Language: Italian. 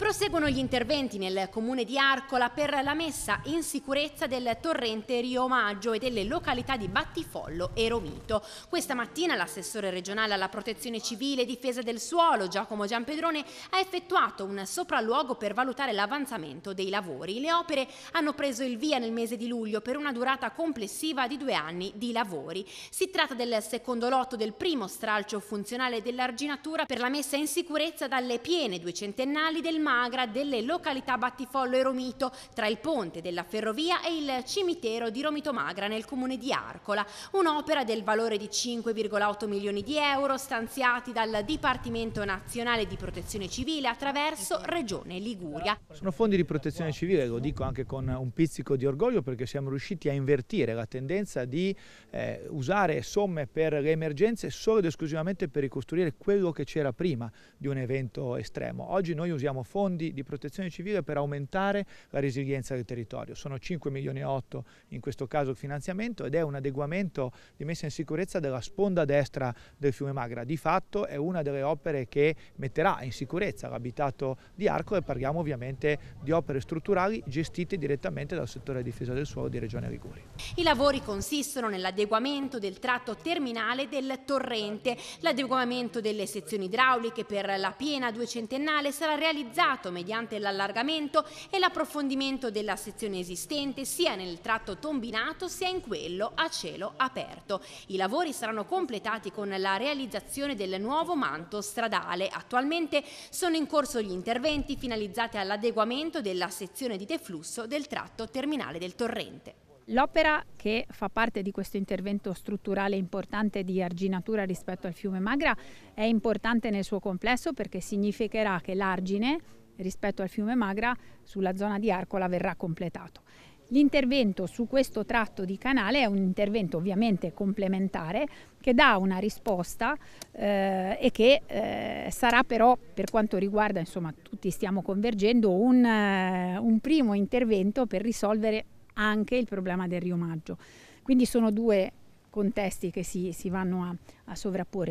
Proseguono gli interventi nel comune di Arcola per la messa in sicurezza del torrente Rio Maggio e delle località di Battifollo e Romito. Questa mattina l'assessore regionale alla protezione civile e difesa del suolo Giacomo Giampedrone ha effettuato un sopralluogo per valutare l'avanzamento dei lavori. Le opere hanno preso il via nel mese di luglio per una durata complessiva di due anni di lavori. Si tratta del secondo lotto del primo stralcio funzionale dell'arginatura per la messa in sicurezza dalle piene duecentennali del mare magra delle località Battifollo e Romito, tra il ponte della ferrovia e il cimitero di Romito Magra nel comune di Arcola, un'opera del valore di 5,8 milioni di euro stanziati dal Dipartimento Nazionale di Protezione Civile attraverso Regione Liguria. Sono fondi di protezione civile, lo dico anche con un pizzico di orgoglio perché siamo riusciti a invertire la tendenza di eh, usare somme per le emergenze solo ed esclusivamente per ricostruire quello che c'era prima di un evento estremo. Oggi noi usiamo fondi fondi di protezione civile per aumentare la resilienza del territorio. Sono 5 milioni e 8 in questo caso il finanziamento ed è un adeguamento di messa in sicurezza della sponda destra del fiume Magra. Di fatto è una delle opere che metterà in sicurezza l'abitato di Arco e parliamo ovviamente di opere strutturali gestite direttamente dal settore difesa del suolo di Regione Liguri. I lavori consistono nell'adeguamento del tratto terminale del torrente. L'adeguamento delle sezioni idrauliche per la piena duecentennale sarà realizzato migliorato mediante l'allargamento e l'approfondimento della sezione esistente sia nel tratto tombinato sia in quello a cielo aperto. I lavori saranno completati con la realizzazione del nuovo manto stradale. Attualmente sono in corso gli interventi finalizzati all'adeguamento della sezione di deflusso del tratto terminale del torrente. L'opera che fa parte di questo intervento strutturale importante di arginatura rispetto al fiume Magra è importante nel suo complesso perché significherà che l'argine rispetto al fiume Magra sulla zona di Arcola verrà completato. L'intervento su questo tratto di canale è un intervento ovviamente complementare che dà una risposta eh, e che eh, sarà però per quanto riguarda, insomma tutti stiamo convergendo, un, eh, un primo intervento per risolvere anche il problema del rio Maggio. Quindi sono due contesti che si, si vanno a, a sovrapporre.